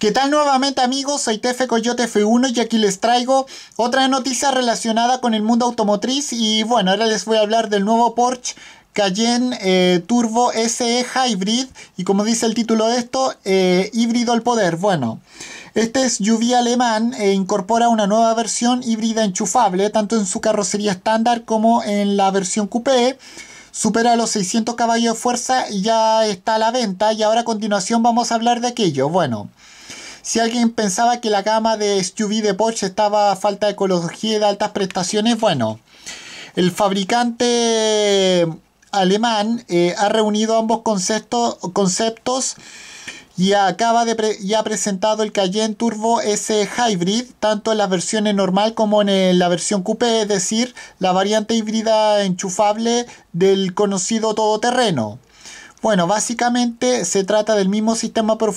¿Qué tal nuevamente amigos? Soy Tefe Coyote F1 y aquí les traigo otra noticia relacionada con el mundo automotriz y bueno, ahora les voy a hablar del nuevo Porsche Cayenne eh, Turbo SE Hybrid y como dice el título de esto, eh, híbrido al poder. Bueno, este es SUV alemán e incorpora una nueva versión híbrida enchufable tanto en su carrocería estándar como en la versión coupé supera los 600 caballos de fuerza y ya está a la venta y ahora a continuación vamos a hablar de aquello. Bueno, si alguien pensaba que la gama de SUV de Porsche estaba a falta de ecología y de altas prestaciones, bueno, el fabricante alemán eh, ha reunido ambos conceptos y acaba de ha presentado el Cayenne Turbo S Hybrid tanto en las versiones normal como en la versión coupé, es decir, la variante híbrida enchufable del conocido todoterreno. Bueno, básicamente se trata del mismo sistema por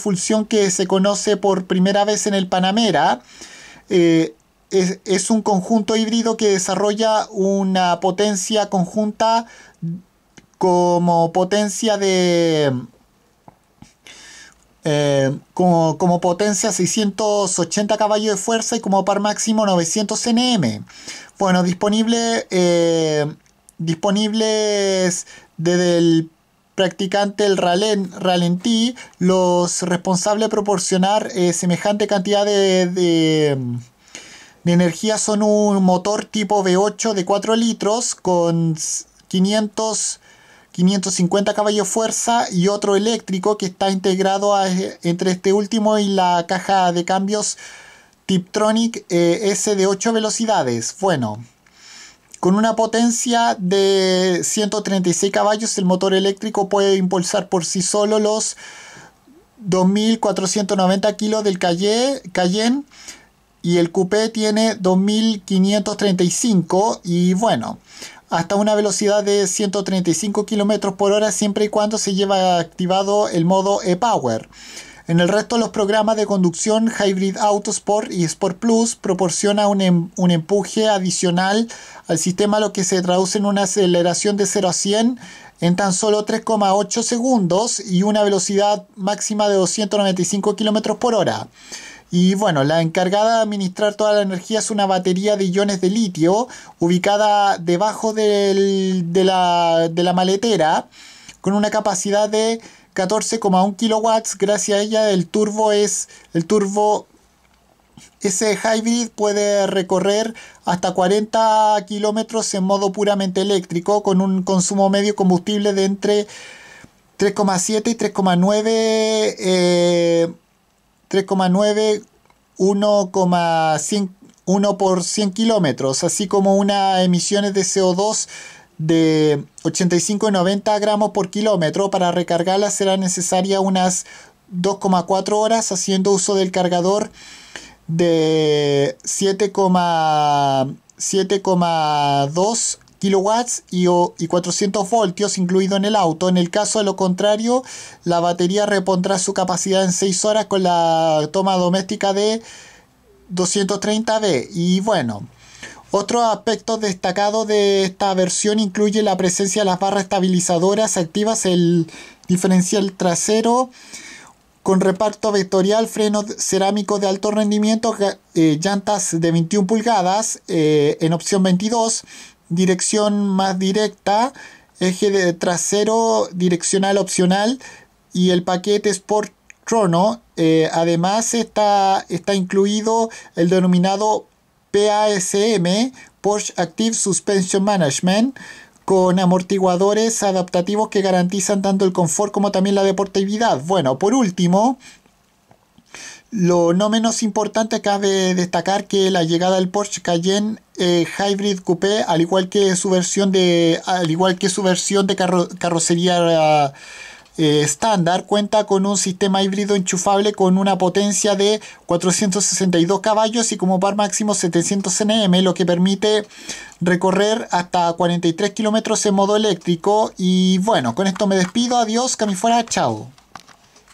que se conoce por primera vez en el Panamera. Eh, es, un conjunto híbrido que desarrolla una potencia conjunta como potencia de... Eh, como, potencia 680 caballos de fuerza y como par máximo 900 nm. Bueno, disponible, eh, disponibles desde el practicante el ralentí, los responsables de proporcionar eh, semejante cantidad de, de, energía son un motor tipo V8 de 4 litros con 500, 550 caballos fuerza y otro eléctrico que está integrado entre este último y la caja de cambios Tiptronic eh, S de 8 velocidades. Bueno. Con una potencia de 136 caballos, el motor eléctrico puede impulsar por sí solo los 2.490 kilos del Cayenne y el coupé tiene 2.535 y bueno, hasta una velocidad de 135 kilómetros por hora siempre y cuando se lleva activado el modo e-Power. En el resto de los programas de conducción, Hybrid Autosport y Sport Plus proporciona un, em-, empuje adicional al sistema, lo que se traduce en una aceleración de 0 a 100 en tan solo 3,8 segundos y una velocidad máxima de 295 km por hora. Y bueno, la encargada de administrar toda la energía es una batería de iones de litio ubicada debajo de, la, de la maletera con una capacidad de 14,1 kilowatts. Gracias a ella el turbo es el turbo ese hybrid puede recorrer hasta 40 kilómetros en modo puramente eléctrico con un consumo medio combustible de entre 3,7 y 3,9 eh, 3,9 1,1 1 por 100 kilómetros, así como unas emisiones de CO2 de 85 a 90 gramos por kilómetro. Para recargarla será necesaria unas 2,4 horas haciendo uso del cargador de 7,2 kilowatts y, y 400 voltios incluido en el auto. En el caso de lo contrario, la batería repondrá su capacidad en 6 horas con la toma doméstica de 230B. Y bueno, otro aspecto destacado de esta versión incluye la presencia de las barras estabilizadoras activas, el diferencial trasero con reparto vectorial, freno cerámico de alto rendimiento, eh, llantas de 21 pulgadas eh, en opción 22, dirección más directa, eje trasero direccional opcional y el paquete Sport Trono. Eh, además está, está incluido el denominado PASM, Porsche Active Suspension Management, con amortiguadores adaptativos que garantizan tanto el confort como también la deportividad. Bueno, por último, lo no menos importante cabe destacar que la llegada del Porsche Cayenne eh, Hybrid Coupé, al igual que su versión de, al igual que su versión de carrocería eh, estándar cuenta con un sistema híbrido enchufable con una potencia de 462 caballos y como par máximo 700 Nm, lo que permite recorrer hasta 43 kilómetros en modo eléctrico. Y bueno, con esto me despido. Adiós, que fuera, chao.